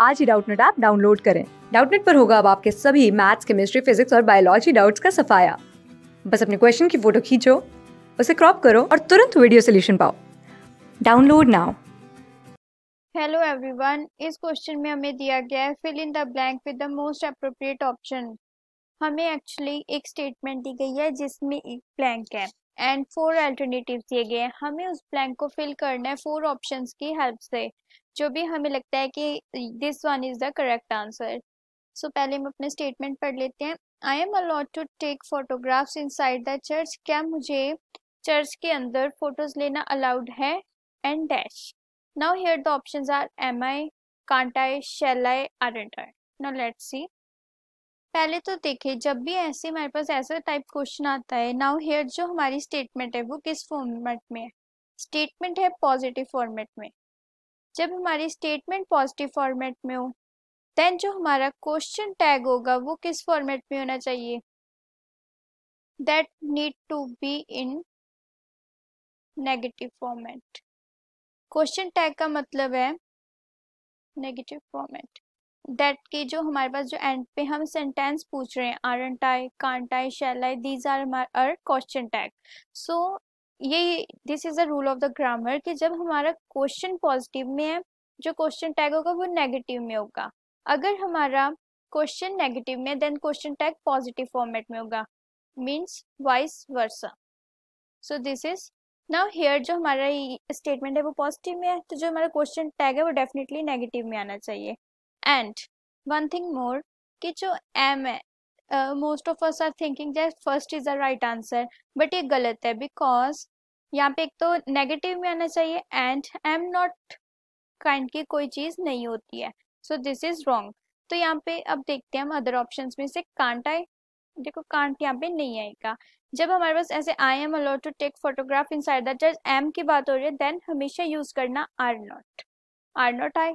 आज ही Doubtnut app download करें डाउटनेट पर होगा अब आपके सभी मैथ्स केमिस्ट्री फिजिक्स और बायोलॉजी डाउट्स का सफाया बस अपने क्वेश्चन की फोटो खींचो उसे क्रॉप करो और तुरंत वीडियो सोल्यूशन पाओ डाउनलोड नाउ हेलो एवरीवन इस क्वेश्चन में हमें दिया गया है fill in the blank with the most appropriate option हमें एक्चुअली एक स्टेटमेंट दी गई है जिसमें एक ब्लैंक है एंड फोर अल्टरनेटिव दिए गए हैं हमें उस ब्लैंक को फिल करना है फोर ऑप्शन की हेल्प से जो भी हमें लगता है कि this one is the correct answer so पहले हम अपने स्टेटमेंट पढ़ लेते हैं I am allowed to take photographs inside the church क्या मुझे चर्च के अंदर फोटोज लेना अलाउड है and dash now here the option are am I can't I shall I shall I aren't now let see पहले तो देखे जब भी ऐसे हमारे पास ऐसा टाइप क्वेश्चन आता है नाउ हेयर जो हमारी स्टेटमेंट है वो किस फॉर्मेट में है स्टेटमेंट है पॉजिटिव फॉर्मेट में जब हमारी स्टेटमेंट पॉजिटिव फॉर्मेट में हो देन जो हमारा क्वेश्चन टैग होगा वो किस फॉर्मेट में होना चाहिए that need to be in negative format question tag का मतलब है नेगेटिव फॉर्मेट डेट के जो हमारे पास जो एंड पे हम सेंटेंस पूछ रहे हैं and I can't I shall I these are are question tag so ये this is the rule of the grammar कि जब हमारा क्वेश्चन पॉजिटिव में है जो क्वेश्चन टैग होगा वो नेगेटिव में होगा अगर हमारा क्वेश्चन नेगेटिव में then question tag positive format में होगा means vice versa so this is now here जो हमारा स्टेटमेंट है वो पॉजिटिव में है तो जो हमारा क्वेश्चन टैग है वो डेफिनेटली नेगेटिव में आना चाहिए एंड वन थिंग मोर कि जो एम है most of us are thinking that first is the right answer but ये गलत है बिकॉज यहाँ पे एक तो नेगेटिव में आना चाहिए एंड एम नॉट काइंड की कोई चीज़ नहीं होती है सो दिस इज रॉन्ग तो यहाँ पे अब देखते हैं हम अदर ऑप्शन में से कांट आए देखो कांट यहाँ पे नहीं आएगा जब हमारे पास ऐसे I am allowed to take photograph inside the am की बात हो रही है देन हमेशा यूज करना are not are not I